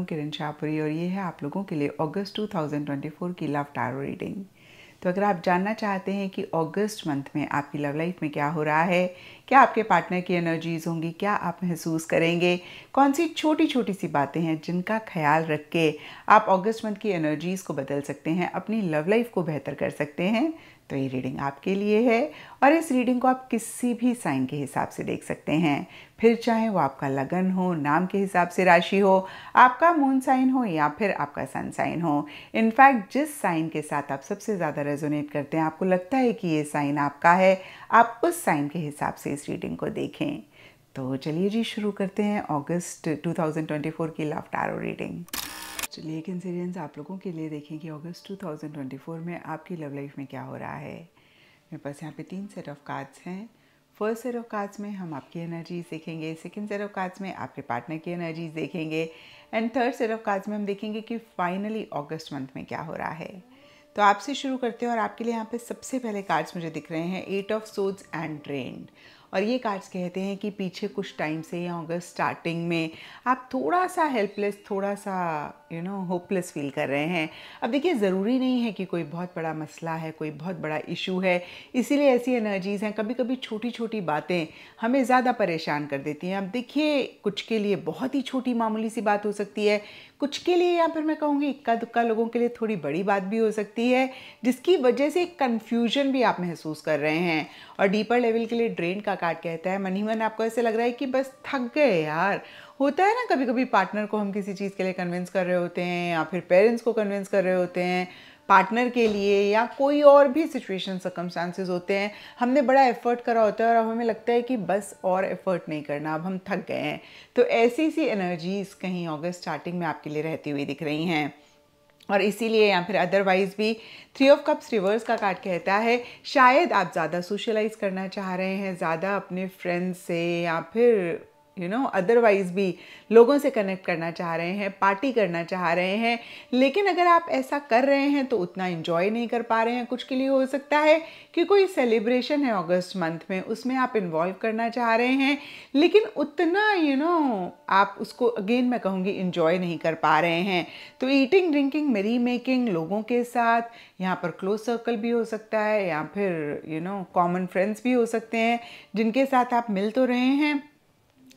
हूँ किरण शाहपुरी और ये है आप लोगों के लिए अगस्त 2024 की लव टारो रीडिंग तो अगर आप जानना चाहते हैं कि अगस्त मंथ में आपकी लव लाइफ में क्या हो रहा है क्या आपके पार्टनर की एनर्जीज़ होंगी क्या आप महसूस करेंगे कौन सी छोटी छोटी सी बातें हैं जिनका ख्याल रख के आप ऑगस्ट मंथ की एनर्जीज़ को बदल सकते हैं अपनी लव लाइफ को बेहतर कर सकते हैं तो ये रीडिंग आपके लिए है और इस रीडिंग को आप किसी भी साइन के हिसाब से देख सकते हैं फिर चाहे वो आपका लगन हो नाम के हिसाब से राशि हो आपका मून साइन हो या फिर आपका सन साइन हो इनफैक्ट जिस साइन के साथ आप सबसे ज़्यादा रेजोनेट करते हैं आपको लगता है कि ये साइन आपका है आप उस साइन के हिसाब से इस रीडिंग को देखें तो चलिए जी शुरू करते हैं अगस्त 2024 की लव टैरो रीडिंग चलिए कंसिडेंस आप लोगों के लिए देखें कि अगस्त 2024 में आपकी लव लाइफ में क्या हो रहा है मेरे पास यहाँ पे तीन सेट ऑफ कार्ड्स हैं फर्स्ट सेट ऑफ कार्ड्स में हम आपकी एनर्जीज देखेंगे सेकेंड सेट ऑफ कार्ड्स में आपके पार्टनर की एनर्जीज देखेंगे and third set of cards में हम देखेंगे कि फाइनली अगस्त मंथ में क्या हो रहा है तो आपसे शुरू करते हैं और आपके लिए यहाँ पे सबसे पहले कार्ड्स मुझे दिख रहे हैं eight of swords and drained और ये कार्ड्स कहते हैं कि पीछे कुछ टाइम से या अगर स्टार्टिंग में आप थोड़ा सा हेल्पलेस थोड़ा सा यू नो होपलेस फील कर रहे हैं अब देखिए ज़रूरी नहीं है कि कोई बहुत बड़ा मसला है कोई बहुत बड़ा इशू है इसीलिए ऐसी एनर्जीज़ हैं कभी कभी छोटी छोटी बातें हमें ज़्यादा परेशान कर देती हैं अब देखिए कुछ के लिए बहुत ही छोटी मामूली सी बात हो सकती है कुछ के लिए या फिर मैं कहूँगी इक्का दुक्का लोगों के लिए थोड़ी बड़ी बात भी हो सकती है जिसकी वजह से कन्फ्यूजन भी आप महसूस कर रहे हैं और डीपर लेवल के लिए ड्रेन का कार्ड कहता है मन ही मन आपको ऐसे लग रहा है कि बस थक गए यार होता है ना कभी कभी पार्टनर को हम किसी चीज़ के लिए कन्विंस कर रहे होते हैं या फिर पेरेंट्स को कन्विंस कर रहे होते हैं पार्टनर के लिए या कोई और भी सिचुएशन सकमस्टांसेस होते हैं हमने बड़ा एफर्ट करा होता है और अब हमें लगता है कि बस और एफर्ट नहीं करना अब हम थक गए हैं तो ऐसी सी एनर्जीज़ कहीं अगस्त स्टार्टिंग में आपके लिए रहती हुई दिख रही हैं और इसीलिए या फिर अदरवाइज़ भी थ्री ऑफ कप्स रिवर्स का कार्ड कहता है शायद आप ज़्यादा सोशलाइज करना चाह रहे हैं ज़्यादा अपने फ्रेंड्स से या फिर यू नो अदरवाइज़ भी लोगों से कनेक्ट करना चाह रहे हैं पार्टी करना चाह रहे हैं लेकिन अगर आप ऐसा कर रहे हैं तो उतना इन्जॉय नहीं कर पा रहे हैं कुछ के लिए हो सकता है कि कोई सेलिब्रेशन है अगस्त मंथ में उसमें आप इन्वॉल्व करना चाह रहे हैं लेकिन उतना यू you नो know, आप उसको अगेन मैं कहूँगी इन्जॉय नहीं कर पा रहे हैं तो ईटिंग ड्रिंकिंग मेरी मेकिंग लोगों के साथ यहाँ पर क्लोज सर्कल भी हो सकता है या फिर यू नो कॉमन फ्रेंड्स भी हो सकते हैं जिनके साथ आप मिल तो रहे हैं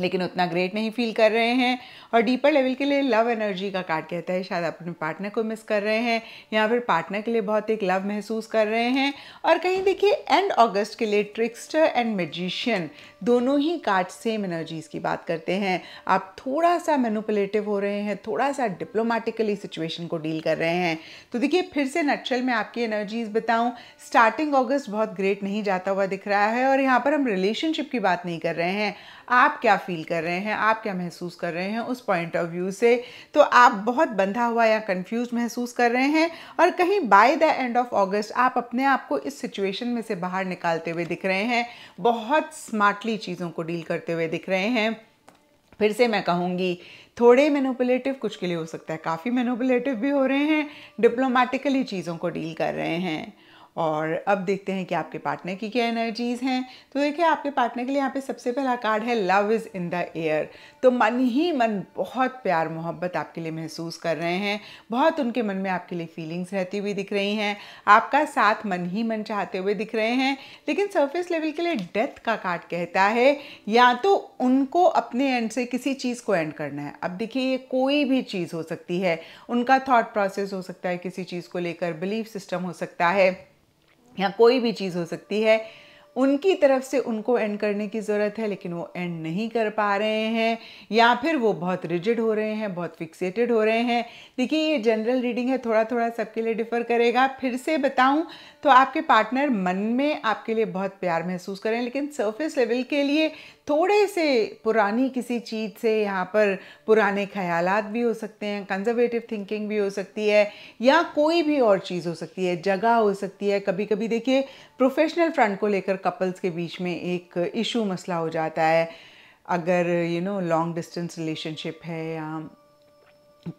लेकिन उतना ग्रेट नहीं फील कर रहे हैं और डीपर लेवल के लिए लव एनर्जी का कार्ड कहता है शायद आप अपने पार्टनर को मिस कर रहे हैं या फिर पार्टनर के लिए बहुत एक लव महसूस कर रहे हैं और कहीं देखिए एंड अगस्त के लिए ट्रिक्स्टर एंड मेजिशियन दोनों ही कार्ड सेम एनर्जीज़ की बात करते हैं आप थोड़ा सा मेनुपलेटिव हो रहे हैं थोड़ा सा डिप्लोमेटिकली सिचुएशन को डील कर रहे हैं तो देखिए फिर से नक्चल में आपकी एनर्जीज़ बताऊँ स्टार्टिंग ऑगस्ट बहुत ग्रेट नहीं जाता हुआ दिख रहा है और यहाँ पर हम रिलेशनशिप की बात नहीं कर रहे हैं आप क्या फील कर रहे हैं आप क्या महसूस कर रहे हैं उस पॉइंट ऑफ व्यू से तो आप बहुत बंधा हुआ या कंफ्यूज महसूस कर रहे हैं और कहीं by the end of August आप अपने आप को इस सिचुएशन में से बाहर निकालते हुए दिख रहे हैं बहुत स्मार्टली चीज़ों को डील करते हुए दिख रहे हैं फिर से मैं कहूँगी थोड़े मैनुपुलेटिव कुछ के लिए हो सकता है काफ़ी मेनोपलेटिव भी हो रहे हैं डिप्लोमेटिकली चीज़ों को डील कर रहे हैं और अब देखते हैं कि आपके पार्टनर की क्या एनर्जीज हैं तो देखिए आपके पार्टनर के लिए यहाँ पे सबसे पहला कार्ड है love is in the air तो मन ही मन बहुत प्यार मोहब्बत आपके लिए महसूस कर रहे हैं बहुत उनके मन में आपके लिए फीलिंग्स रहती हुई दिख रही हैं आपका साथ मन ही मन चाहते हुए दिख रहे हैं लेकिन सरफेस लेवल के लिए डेथ का कार्ड कहता है या तो उनको अपने एंड से किसी चीज़ को एंड करना है अब देखिए ये कोई भी चीज़ हो सकती है उनका थाट प्रोसेस हो सकता है किसी चीज़ को लेकर बिलीफ सिस्टम हो सकता है या कोई भी चीज़ हो सकती है उनकी तरफ से उनको एंड करने की ज़रूरत है लेकिन वो एंड नहीं कर पा रहे हैं या फिर वो बहुत रिजिड हो रहे हैं बहुत फिक्सेटेड हो रहे हैं देखिए ये जनरल रीडिंग है थोड़ा थोड़ा सबके लिए डिफ़र करेगा फिर से बताऊं तो आपके पार्टनर मन में आपके लिए बहुत प्यार महसूस करें लेकिन सरफेस लेवल के लिए थोड़े से पुरानी किसी चीज़ से यहाँ पर पुराने ख्याल भी हो सकते हैं कंजर्वेटिव थिंकिंग भी हो सकती है या कोई भी और चीज़ हो सकती है जगह हो सकती है कभी कभी देखिए प्रोफेशनल फ्रंट को लेकर कपल्स के बीच में एक इशू मसला हो जाता है अगर you know long distance relationship है या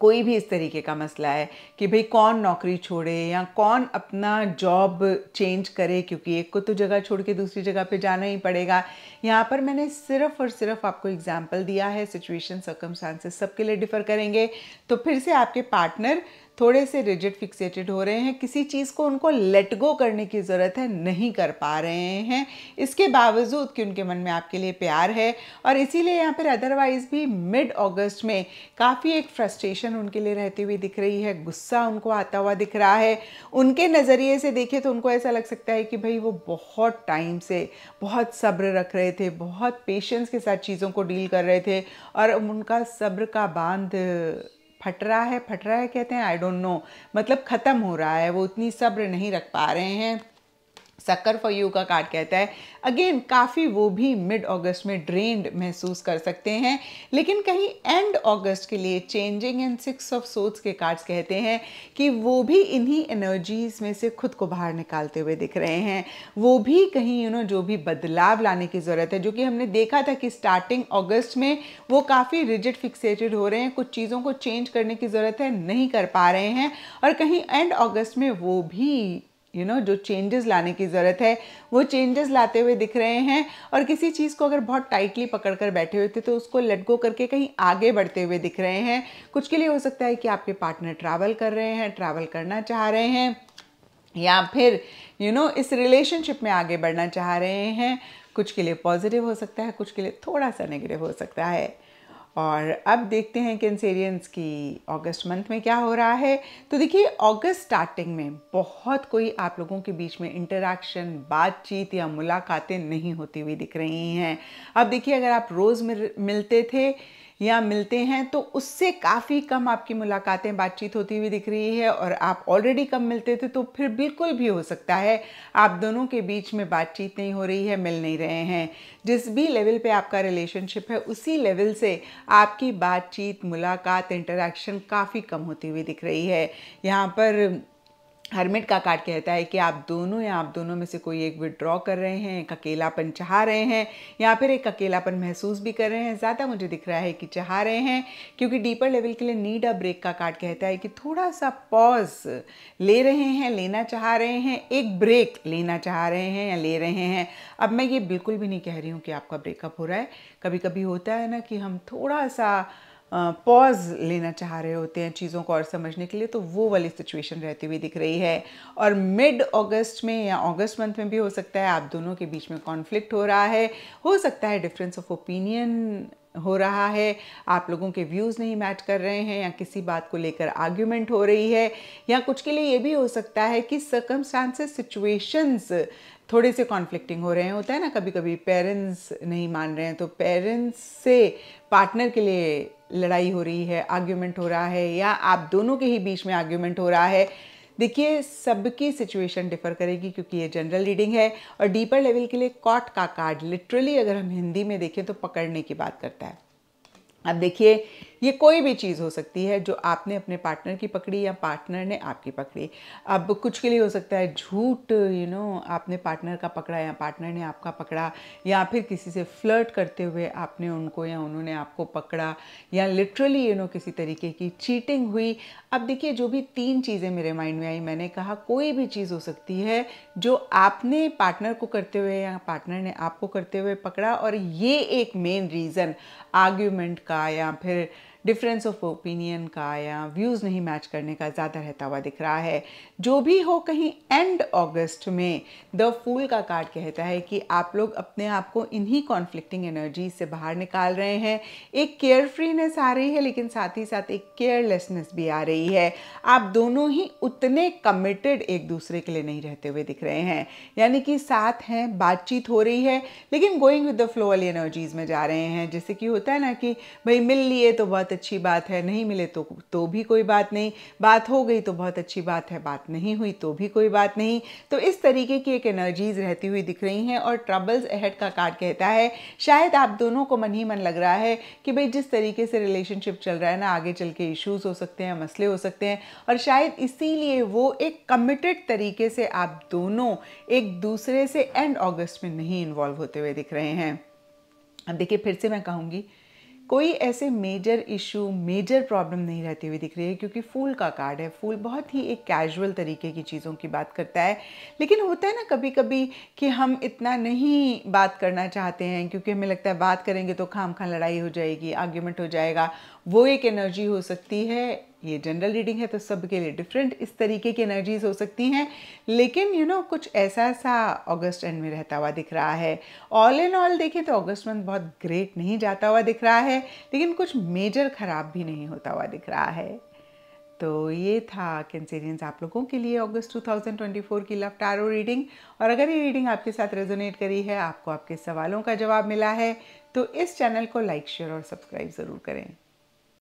कोई भी इस तरीके का मसला है कि भाई कौन नौकरी छोड़े या कौन अपना जॉब चेंज करे क्योंकि एक को तो जगह छोड़ के दूसरी जगह पे जाना ही पड़ेगा यहाँ पर मैंने सिर्फ और सिर्फ आपको एग्जाम्पल दिया है सिचुएशन सर्कमस्टांसेस सबके लिए डिफ़र करेंगे तो फिर से आपके पार्टनर थोड़े से रिजिड फिक्सेटेड हो रहे हैं किसी चीज़ को उनको लेट गो करने की ज़रूरत है नहीं कर पा रहे हैं इसके बावजूद कि उनके मन में आपके लिए प्यार है और इसीलिए यहाँ पर अदरवाइज़ भी मिड अगस्त में काफ़ी एक फ्रस्ट्रेशन उनके लिए रहती हुई दिख रही है गुस्सा उनको आता हुआ दिख रहा है उनके नज़रिए से देखें तो उनको ऐसा लग सकता है कि भाई वो बहुत टाइम से बहुत सब्र रख रहे थे बहुत पेशेंस के साथ चीज़ों को डील कर रहे थे और उनका सब्र का बांध फट रहा है फट रहा है कहते हैं आई डोंट नो मतलब ख़त्म हो रहा है वो उतनी सब्र नहीं रख पा रहे हैं सक्कर फॉर यू का कार्ड कहता है अगेन काफ़ी वो भी मिड अगस्त में ड्रेन्ड महसूस कर सकते हैं लेकिन कहीं एंड अगस्त के लिए changing and six of swords के कार्ड्स कहते हैं कि वो भी इन्हीं एनर्जीज में से खुद को बाहर निकालते हुए दिख रहे हैं वो भी कहीं यू नो जो भी बदलाव लाने की ज़रूरत है जो कि हमने देखा था कि स्टार्टिंग अगस्त में वो काफ़ी रिजिड फिक्सेटेड हो रहे हैं कुछ चीज़ों को चेंज करने की ज़रूरत है नहीं कर पा रहे हैं और कहीं एंड अगस्त में वो भी यू you नो know, जो चेंजेस लाने की ज़रूरत है वो चेंजेस लाते हुए दिख रहे हैं और किसी चीज़ को अगर बहुत टाइटली पकड़ कर बैठे हुए थे तो उसको लेट गो करके कहीं आगे बढ़ते हुए दिख रहे हैं कुछ के लिए हो सकता है कि आपके पार्टनर ट्रैवल कर रहे हैं ट्रैवल करना चाह रहे हैं या फिर यू you नो know, इस रिलेशनशिप में आगे बढ़ना चाह रहे हैं कुछ के लिए पॉजिटिव हो सकता है कुछ के लिए थोड़ा सा नेगेटिव हो सकता है और अब देखते हैं कैंसेरियंस की अगस्त मंथ में क्या हो रहा है तो देखिए अगस्त स्टार्टिंग में बहुत कोई आप लोगों के बीच में इंटरेक्शन बातचीत या मुलाकातें नहीं होती हुई दिख रही हैं अब देखिए अगर आप रोज़ मिलते थे या मिलते हैं तो उससे काफ़ी कम आपकी मुलाकातें बातचीत होती हुई दिख रही है और आप ऑलरेडी कम मिलते थे तो फिर बिल्कुल भी हो सकता है आप दोनों के बीच में बातचीत नहीं हो रही है मिल नहीं रहे हैं जिस भी लेवल पे आपका रिलेशनशिप है उसी लेवल से आपकी बातचीत मुलाकात इंटरेक्शन काफ़ी कम होती हुई दिख रही है यहाँ पर हर्मिट का कार्ड कहता है कि आप दोनों या आप दोनों में से कोई एक विड्रॉ कर रहे हैं एक अकेलापन चाह रहे हैं या फिर एक अकेलापन महसूस भी कर रहे हैं ज़्यादा मुझे दिख रहा है कि चाह रहे हैं क्योंकि डीपर लेवल के लिए नीड अ ब्रेक का कार्ड कहता है कि थोड़ा सा पॉज ले रहे हैं लेना चाह रहे हैं एक ब्रेक लेना चाह रहे हैं या ले रहे हैं अब मैं ये बिल्कुल भी नहीं कह रही हूँ कि आपका ब्रेकअप हो रहा है कभी कभी होता है ना कि हम थोड़ा सा पॉज लेना चाह रहे होते हैं चीज़ों को और समझने के लिए तो वो वाली सिचुएशन रहती हुई दिख रही है और मिड अगस्त में या अगस्त मंथ में भी हो सकता है आप दोनों के बीच में कॉन्फ्लिक्ट हो रहा है हो सकता है डिफरेंस ऑफ ओपिनियन हो रहा है आप लोगों के व्यूज़ नहीं मैच कर रहे हैं या किसी बात को लेकर आर्ग्यूमेंट हो रही है या कुछ के लिए ये भी हो सकता है कि सर्कमस्टांसेस सिचुएशंस थोड़े से कॉन्फ्लिक्टिंग हो रहे हैं होता है ना कभी कभी पेरेंट्स नहीं मान रहे हैं तो पेरेंट्स से पार्टनर के लिए लड़ाई हो रही है आर्ग्यूमेंट हो रहा है या आप दोनों के ही बीच में आर्ग्यूमेंट हो रहा है देखिए सबकी सिचुएशन डिफर करेगी क्योंकि ये जनरल रीडिंग है और डीपर लेवल के लिए कॉट का कार्ड लिटरली अगर हम हिंदी में देखें तो पकड़ने की बात करता है अब देखिए ये कोई भी चीज़ हो सकती है जो आपने अपने पार्टनर की पकड़ी या पार्टनर ने आपकी पकड़ी अब कुछ के लिए हो सकता है झूठ यू नो आपने पार्टनर का पकड़ा या पार्टनर ने आपका पकड़ा या फिर किसी से फ्लर्ट करते हुए आपने उनको या उन्होंने आपको पकड़ा या लिटरली यू नो किसी तरीके की चीटिंग हुई अब देखिए जो भी तीन चीज़ें मेरे माइंड में आई मैंने कहा कोई भी चीज़ हो सकती है जो आपने पार्टनर को करते हुए या पार्टनर ने आपको करते हुए पकड़ा और ये एक मेन रीज़न आर्ग्यूमेंट का या फिर डिफरेंस ऑफ ओपिनियन का या व्यूज़ नहीं मैच करने का ज़्यादा रहता हुआ दिख रहा है जो भी हो कहीं एंड अगस्त में द फूल का कार्ड कहता है कि आप लोग अपने आप को इन्हीं कॉन्फ्लिक्टिंग एनर्जी से बाहर निकाल रहे हैं एक केयर फ्रीनेस आ रही है लेकिन साथ ही साथ एक केयरलेसनेस भी आ रही है आप दोनों ही उतने कमिटेड एक दूसरे के लिए नहीं रहते हुए दिख रहे हैं यानी कि साथ हैं बातचीत हो रही है लेकिन गोइंग विद द फ्लो वाली एनर्जीज में जा रहे हैं जैसे कि होता है ना कि भाई मिल लिए तो बहुत बहुत अच्छी बात है नहीं मिले तो तो भी कोई बात नहीं बात हो गई तो बहुत अच्छी बात है बात नहीं हुई तो भी कोई बात नहीं तो इस तरीके की एक एनर्जीज रहती हुई दिख रही हैं और ट्रबल्स अहेड का कार्ड कहता है शायद आप दोनों को मन ही मन लग रहा है कि भाई जिस तरीके से रिलेशनशिप चल रहा है ना आगे चल के इश्यूज़ हो सकते हैं मसले हो सकते हैं और शायद इसीलिए वो एक कमिटेड तरीके से आप दोनों एक दूसरे से एंड ऑगस्ट में नहीं इन्वॉल्व होते हुए दिख रहे हैं अब देखिए फिर से मैं कहूँगी कोई ऐसे मेजर इशू मेजर प्रॉब्लम नहीं रहती हुई दिख रही है क्योंकि फूल का कार्ड है फूल बहुत ही एक कैजुअल तरीके की चीज़ों की बात करता है लेकिन होता है ना कभी कभी कि हम इतना नहीं बात करना चाहते हैं क्योंकि हमें लगता है बात करेंगे तो खाम खा लड़ाई हो जाएगी आर्ग्यूमेंट हो जाएगा वो एक एनर्जी हो सकती है ये जनरल रीडिंग है तो सबके लिए डिफरेंट इस तरीके की एनर्जीज हो सकती हैं लेकिन यू you नो know, कुछ ऐसा सा अगस्त एंड में रहता हुआ दिख रहा है ऑल इन ऑल देखें तो अगस्त मंथ बहुत ग्रेट नहीं जाता हुआ दिख रहा है लेकिन कुछ मेजर ख़राब भी नहीं होता हुआ दिख रहा है तो ये था कैंसेरियंस आप लोगों के लिए अगस्त 2024 की लव टारो रीडिंग और अगर ये रीडिंग आपके साथ रेजोनेट करी है आपको आपके सवालों का जवाब मिला है तो इस चैनल को लाइक शेयर और सब्सक्राइब ज़रूर करें